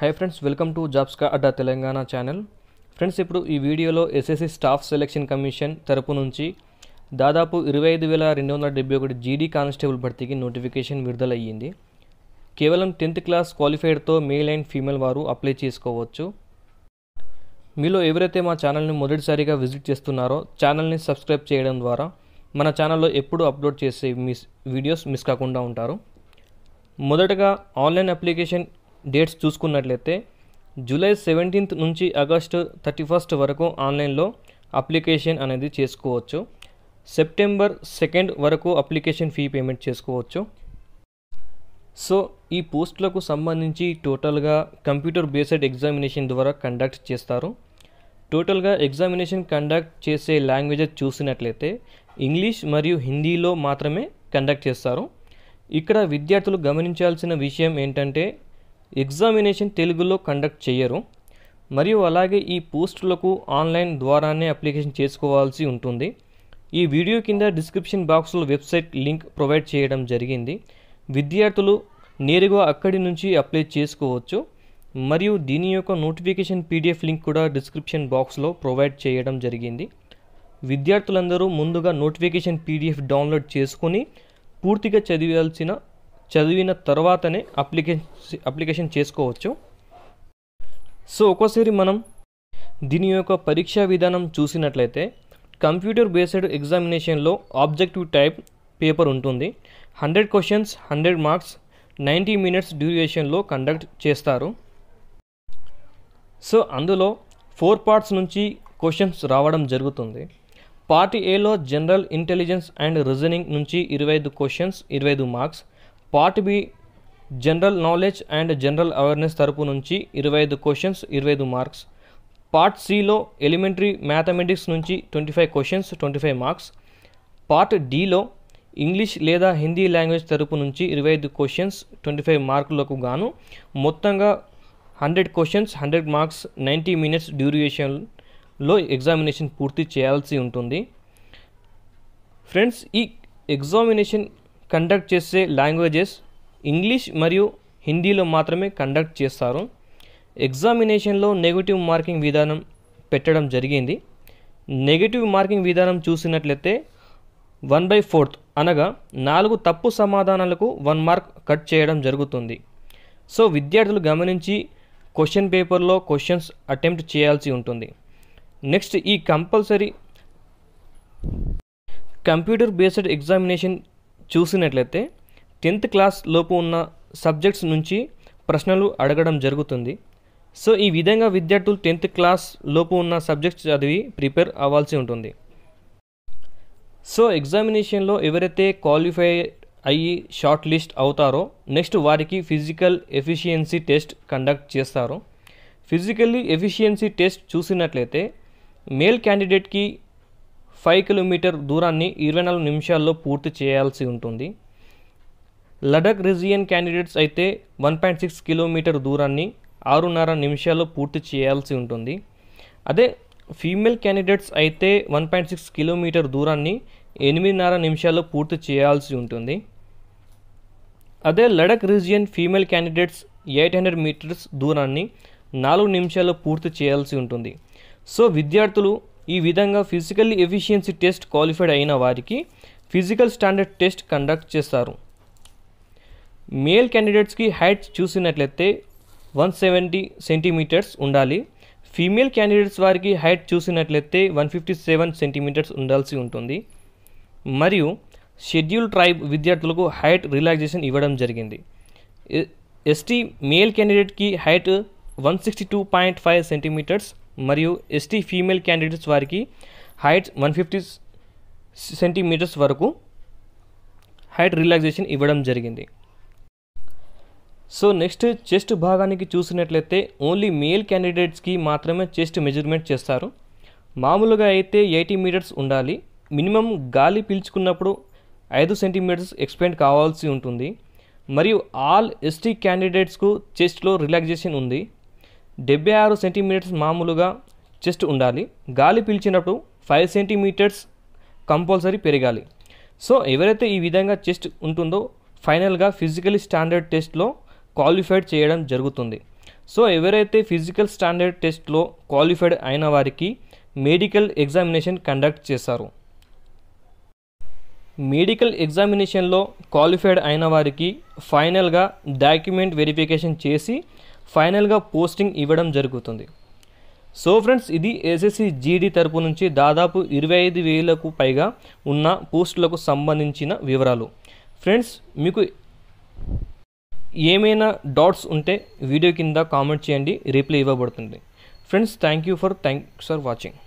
hi friends welcome to కా అడ్డా Telangana channel friends ఇప్పుడు ఈ వీడియోలో ఎస్ఎస్సి స్టాఫ్ సెలెక్షన్ కమిషన్ తరపు నుంచి దాదాపు ఇరవై ఐదు వేల రెండు వందల డెబ్బై ఒకటి జీడీ కానిస్టేబుల్ భర్తీకి నోటిఫికేషన్ విడుదలయ్యింది కేవలం టెన్త్ క్లాస్ క్వాలిఫైడ్తో మేల్ అండ్ ఫీమేల్ వారు అప్లై చేసుకోవచ్చు మీలో ఎవరైతే మా ఛానల్ని మొదటిసారిగా విజిట్ చేస్తున్నారో ఛానల్ని సబ్స్క్రైబ్ చేయడం ద్వారా మన ఛానల్లో ఎప్పుడు అప్లోడ్ చేసే మిస్ వీడియోస్ మిస్ కాకుండా ఉంటారు మొదటగా ఆన్లైన్ అప్లికేషన్ డేట్స్ చూసుకున్నట్లయితే జూలై సెవెంటీన్త్ నుంచి ఆగస్టు థర్టీ ఫస్ట్ వరకు ఆన్లైన్లో అప్లికేషన్ అనేది చేసుకోవచ్చు సెప్టెంబర్ సెకండ్ వరకు అప్లికేషన్ ఫీ పేమెంట్ చేసుకోవచ్చు సో ఈ పోస్టులకు సంబంధించి టోటల్గా కంప్యూటర్ బేస్డ్ ఎగ్జామినేషన్ ద్వారా కండక్ట్ చేస్తారు టోటల్గా ఎగ్జామినేషన్ కండక్ట్ చేసే లాంగ్వేజెస్ చూసినట్లయితే ఇంగ్లీష్ మరియు హిందీలో మాత్రమే కండక్ట్ చేస్తారు ఇక్కడ విద్యార్థులు గమనించాల్సిన విషయం ఏంటంటే ఎగ్జామినేషన్ తెలుగులో కండక్ట్ చేయరు మరియు అలాగే ఈ పోస్టులకు ఆన్లైన్ ద్వారానే అప్లికేషన్ చేసుకోవాల్సి ఉంటుంది ఈ వీడియో కింద డిస్క్రిప్షన్ బాక్స్లో వెబ్సైట్ లింక్ ప్రొవైడ్ చేయడం జరిగింది విద్యార్థులు నేరుగా అక్కడి నుంచి అప్లై చేసుకోవచ్చు మరియు దీని యొక్క నోటిఫికేషన్ పీడిఎఫ్ లింక్ కూడా డిస్క్రిప్షన్ బాక్స్లో ప్రొవైడ్ చేయడం జరిగింది విద్యార్థులందరూ ముందుగా నోటిఫికేషన్ పీడిఎఫ్ డౌన్లోడ్ చేసుకొని పూర్తిగా చదివాల్సిన చదివిన తర్వాతనే అప్లికేషన్ అప్లికేషన్ చేసుకోవచ్చు సో ఒక్కోసారి మనం దీని యొక్క పరీక్షా విధానం చూసినట్లయితే కంప్యూటర్ బేస్డ్ ఎగ్జామినేషన్లో ఆబ్జెక్టివ్ టైప్ పేపర్ ఉంటుంది hundred questions hundred marks ninety minutes డ్యూరేషన్లో కండక్ట్ చేస్తారు సో అందులో ఫోర్ పార్ట్స్ నుంచి క్వశ్చన్స్ రావడం జరుగుతుంది పార్ట్ ఏలో జనరల్ ఇంటెలిజెన్స్ అండ్ రీజనింగ్ నుంచి ఇరవై ఐదు క్వశ్చన్స్ ఇరవై ఐదు marks part B general knowledge and general awareness తరపు నుంచి ఇరవై ఐదు క్వశ్చన్స్ ఇరవై ఐదు మార్క్స్ పార్ట్ సిలో ఎలిమెంటరీ మ్యాథమెటిక్స్ నుంచి twenty five questions twenty five marks part డిలో ఇంగ్లీష్ లేదా హిందీ లాంగ్వేజ్ తరపు నుంచి ఇరవై ఐదు క్వశ్చన్స్ ట్వంటీ ఫైవ్ మార్కులకు గాను మొత్తంగా hundred questions hundred marks ninety minutes డ్యూరియేషన్లో ఎగ్జామినేషన్ పూర్తి చేయాల్సి ఉంటుంది ఫ్రెండ్స్ ఈ ఎగ్జామినేషన్ కండక్ట్ చేసే లాంగ్వేజెస్ ఇంగ్లీష్ మరియు హిందీలో మాత్రమే కండక్ట్ చేస్తారు ఎగ్జామినేషన్లో నెగిటివ్ మార్కింగ్ విధానం పెట్టడం జరిగింది నెగిటివ్ మార్కింగ్ విధానం చూసినట్లయితే వన్ బై ఫోర్త్ అనగా నాలుగు తప్పు సమాధానాలకు వన్ మార్క్ కట్ చేయడం జరుగుతుంది సో విద్యార్థులు గమనించి క్వశ్చన్ పేపర్లో క్వశ్చన్స్ అటెంప్ట్ చేయాల్సి ఉంటుంది నెక్స్ట్ ఈ కంపల్సరీ కంప్యూటర్ బేస్డ్ ఎగ్జామినేషన్ చూసినట్లయితే టెన్త్ క్లాస్ లోపు ఉన్న సబ్జెక్ట్స్ నుంచి ప్రశ్నలు అడగడం జరుగుతుంది సో ఈ విధంగా విద్యార్థులు టెన్త్ క్లాస్ లోపు ఉన్న సబ్జెక్ట్స్ చదివి ప్రిపేర్ అవ్వాల్సి ఉంటుంది సో ఎగ్జామినేషన్లో ఎవరైతే క్వాలిఫై అయ్యి షార్ట్ లిస్ట్ అవుతారో నెక్స్ట్ వారికి ఫిజికల్ ఎఫిషియన్సీ టెస్ట్ కండక్ట్ చేస్తారు ఫిజికల్లీ ఎఫిషియన్సీ టెస్ట్ చూసినట్లయితే మేల్ క్యాండిడేట్కి ఫైవ్ కిలోమీటర్ దూరాన్ని ఇరవై నాలుగు నిమిషాల్లో పూర్తి చేయాల్సి ఉంటుంది లడక్ రిజియన్ క్యాండిడేట్స్ అయితే వన్ పాయింట్ సిక్స్ కిలోమీటర్ దూరాన్ని ఆరున్నర నిమిషాల్లో పూర్తి చేయాల్సి ఉంటుంది అదే ఫీమేల్ క్యాండిడేట్స్ అయితే వన్ పాయింట్ సిక్స్ కిలోమీటర్ దూరాన్ని ఎనిమిదిన్నర నిమిషాల్లో పూర్తి చేయాల్సి ఉంటుంది అదే Ladakh region female candidates eight hundred metres దూరాన్ని నాలుగు నిమిషాల్లో పూర్తి చేయాల్సి ఉంటుంది సో విద్యార్థులు ఈ విధంగా ఫిజికల్లీ ఎఫిషియన్సీ టెస్ట్ క్వాలిఫైడ్ అయిన వారికి ఫిజికల్ స్టాండర్డ్ టెస్ట్ కండక్ట్ చేస్తారు మేల్ క్యాండిడేట్స్కి హైట్ చూసినట్లయితే వన్ సెవెంటీ సెంటీమీటర్స్ ఉండాలి ఫీమేల్ క్యాండిడేట్స్ వారికి హైట్ చూసినట్లయితే వన్ ఫిఫ్టీ సెవెన్ సెంటీమీటర్స్ ఉండాల్సి ఉంటుంది మరియు షెడ్యూల్ ట్రైబ్ విద్యార్థులకు హైట్ రిలాక్సేషన్ ఇవ్వడం జరిగింది ఎస్టీ మేల్ క్యాండిడేట్కి height one sixty two point five centimetres మరియు ఎస్టీ ఫీమేల్ క్యాండిడేట్స్ వారికి హైట్స్ వన్ ఫిఫ్టీ సెంటీమీటర్స్ వరకు హైట్ రిలాక్సేషన్ ఇవ్వడం జరిగింది సో నెక్స్ట్ చెస్ట్ భాగానికి చూసినట్లయితే ఓన్లీ మేల్ క్యాండిడేట్స్కి మాత్రమే చెస్ట్ మెజర్మెంట్ చేస్తారు మామూలుగా అయితే ఎయిటీ మీటర్స్ ఉండాలి మినిమం గాలి పీల్చుకున్నప్పుడు ఐదు సెంటీమీటర్స్ ఎక్స్పెండ్ కావాల్సి ఉంటుంది మరియు ఆల్ ఎస్టీ క్యాండిడేట్స్కు చెస్ట్లో రిలాక్సేషన్ ఉంది డెబ్బై ఆరు సెంటీమీటర్స్ మామూలుగా చెస్ట్ ఉండాలి గాలి పీల్చినప్పుడు ఫైవ్ సెంటీమీటర్స్ కంపల్సరీ పెరగాలి సో ఎవరైతే ఈ విధంగా చెస్ట్ ఉంటుందో ఫైనల్గా ఫిజికల్ స్టాండర్డ్ టెస్ట్లో క్వాలిఫైడ్ చేయడం జరుగుతుంది సో ఎవరైతే ఫిజికల్ స్టాండర్డ్ టెస్ట్లో క్వాలిఫైడ్ అయిన వారికి మెడికల్ ఎగ్జామినేషన్ కండక్ట్ చేశారు మెడికల్ ఎగ్జామినేషన్లో క్వాలిఫైడ్ అయిన వారికి ఫైనల్గా డాక్యుమెంట్ వెరిఫికేషన్ చేసి ఫైనల్గా పోస్టింగ్ ఇవ్వడం జరుగుతుంది సో ఫ్రెండ్స్ ఇది ఎస్ఎస్సి జీడీ తరపు నుంచి దాదాపు ఇరవై ఐదు వేలకు పైగా ఉన్న పోస్టులకు సంబంధించిన వివరాలు ఫ్రెండ్స్ మీకు ఏమైనా డౌట్స్ ఉంటే వీడియో కింద కామెంట్ చేయండి రిప్లై ఇవ్వబడుతుంది friends thank you for thanks for watching